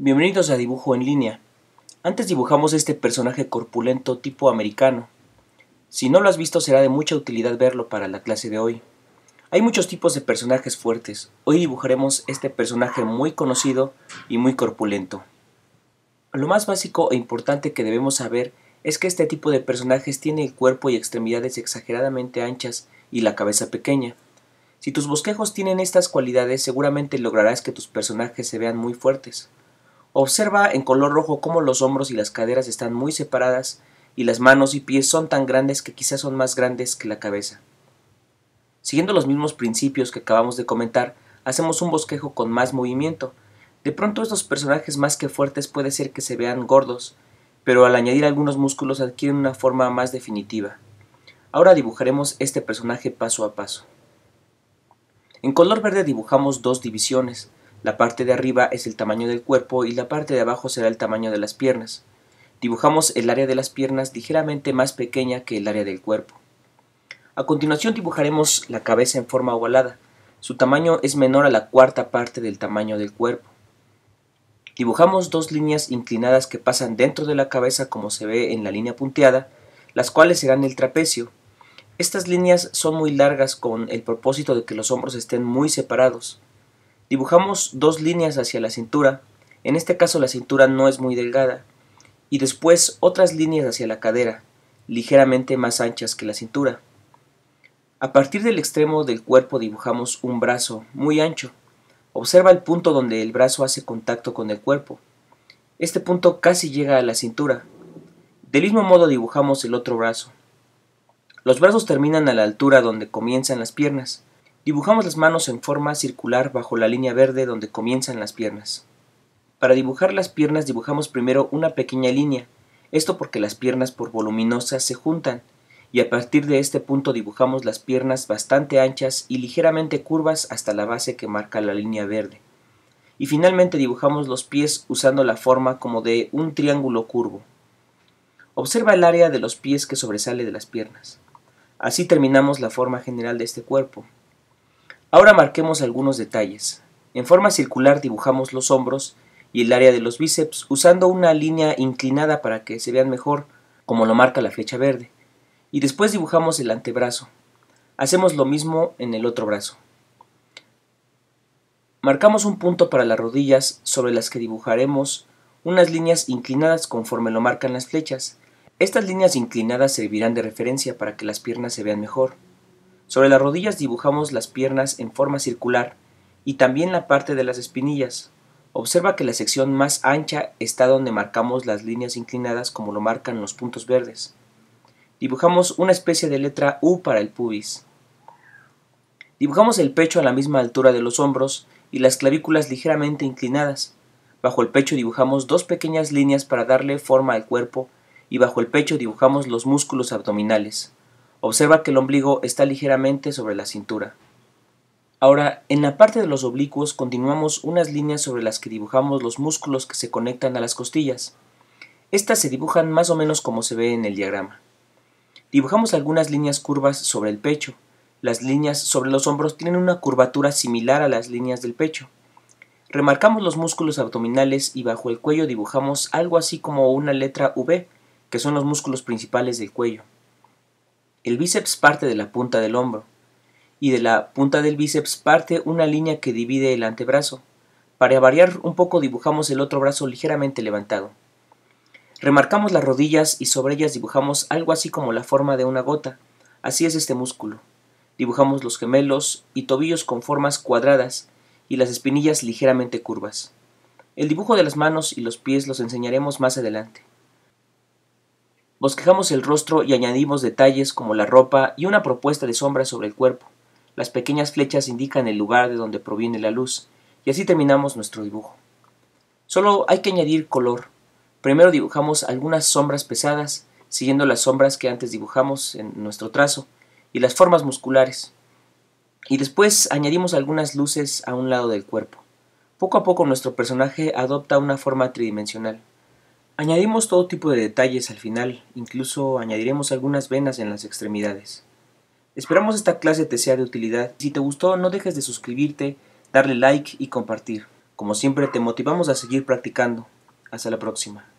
Bienvenidos a Dibujo en línea. Antes dibujamos este personaje corpulento tipo americano. Si no lo has visto será de mucha utilidad verlo para la clase de hoy. Hay muchos tipos de personajes fuertes. Hoy dibujaremos este personaje muy conocido y muy corpulento. Lo más básico e importante que debemos saber es que este tipo de personajes tiene el cuerpo y extremidades exageradamente anchas y la cabeza pequeña. Si tus bosquejos tienen estas cualidades seguramente lograrás que tus personajes se vean muy fuertes. Observa en color rojo cómo los hombros y las caderas están muy separadas y las manos y pies son tan grandes que quizás son más grandes que la cabeza. Siguiendo los mismos principios que acabamos de comentar, hacemos un bosquejo con más movimiento. De pronto estos personajes más que fuertes puede ser que se vean gordos, pero al añadir algunos músculos adquieren una forma más definitiva. Ahora dibujaremos este personaje paso a paso. En color verde dibujamos dos divisiones, la parte de arriba es el tamaño del cuerpo y la parte de abajo será el tamaño de las piernas. Dibujamos el área de las piernas ligeramente más pequeña que el área del cuerpo. A continuación dibujaremos la cabeza en forma ovalada. Su tamaño es menor a la cuarta parte del tamaño del cuerpo. Dibujamos dos líneas inclinadas que pasan dentro de la cabeza como se ve en la línea punteada, las cuales serán el trapecio. Estas líneas son muy largas con el propósito de que los hombros estén muy separados. Dibujamos dos líneas hacia la cintura, en este caso la cintura no es muy delgada, y después otras líneas hacia la cadera, ligeramente más anchas que la cintura. A partir del extremo del cuerpo dibujamos un brazo muy ancho. Observa el punto donde el brazo hace contacto con el cuerpo. Este punto casi llega a la cintura. Del mismo modo dibujamos el otro brazo. Los brazos terminan a la altura donde comienzan las piernas. Dibujamos las manos en forma circular bajo la línea verde donde comienzan las piernas. Para dibujar las piernas dibujamos primero una pequeña línea, esto porque las piernas por voluminosas se juntan, y a partir de este punto dibujamos las piernas bastante anchas y ligeramente curvas hasta la base que marca la línea verde. Y finalmente dibujamos los pies usando la forma como de un triángulo curvo. Observa el área de los pies que sobresale de las piernas. Así terminamos la forma general de este cuerpo. Ahora marquemos algunos detalles. En forma circular dibujamos los hombros y el área de los bíceps usando una línea inclinada para que se vean mejor, como lo marca la flecha verde. Y después dibujamos el antebrazo. Hacemos lo mismo en el otro brazo. Marcamos un punto para las rodillas sobre las que dibujaremos unas líneas inclinadas conforme lo marcan las flechas. Estas líneas inclinadas servirán de referencia para que las piernas se vean mejor. Sobre las rodillas dibujamos las piernas en forma circular y también la parte de las espinillas. Observa que la sección más ancha está donde marcamos las líneas inclinadas como lo marcan los puntos verdes. Dibujamos una especie de letra U para el pubis. Dibujamos el pecho a la misma altura de los hombros y las clavículas ligeramente inclinadas. Bajo el pecho dibujamos dos pequeñas líneas para darle forma al cuerpo y bajo el pecho dibujamos los músculos abdominales. Observa que el ombligo está ligeramente sobre la cintura. Ahora, en la parte de los oblicuos continuamos unas líneas sobre las que dibujamos los músculos que se conectan a las costillas. Estas se dibujan más o menos como se ve en el diagrama. Dibujamos algunas líneas curvas sobre el pecho. Las líneas sobre los hombros tienen una curvatura similar a las líneas del pecho. Remarcamos los músculos abdominales y bajo el cuello dibujamos algo así como una letra V, que son los músculos principales del cuello. El bíceps parte de la punta del hombro y de la punta del bíceps parte una línea que divide el antebrazo. Para variar un poco dibujamos el otro brazo ligeramente levantado. Remarcamos las rodillas y sobre ellas dibujamos algo así como la forma de una gota. Así es este músculo. Dibujamos los gemelos y tobillos con formas cuadradas y las espinillas ligeramente curvas. El dibujo de las manos y los pies los enseñaremos más adelante. Bosquejamos el rostro y añadimos detalles como la ropa y una propuesta de sombra sobre el cuerpo. Las pequeñas flechas indican el lugar de donde proviene la luz, y así terminamos nuestro dibujo. Solo hay que añadir color. Primero dibujamos algunas sombras pesadas, siguiendo las sombras que antes dibujamos en nuestro trazo, y las formas musculares. Y después añadimos algunas luces a un lado del cuerpo. Poco a poco nuestro personaje adopta una forma tridimensional. Añadimos todo tipo de detalles al final, incluso añadiremos algunas venas en las extremidades. Esperamos esta clase te sea de utilidad. Si te gustó, no dejes de suscribirte, darle like y compartir. Como siempre, te motivamos a seguir practicando. Hasta la próxima.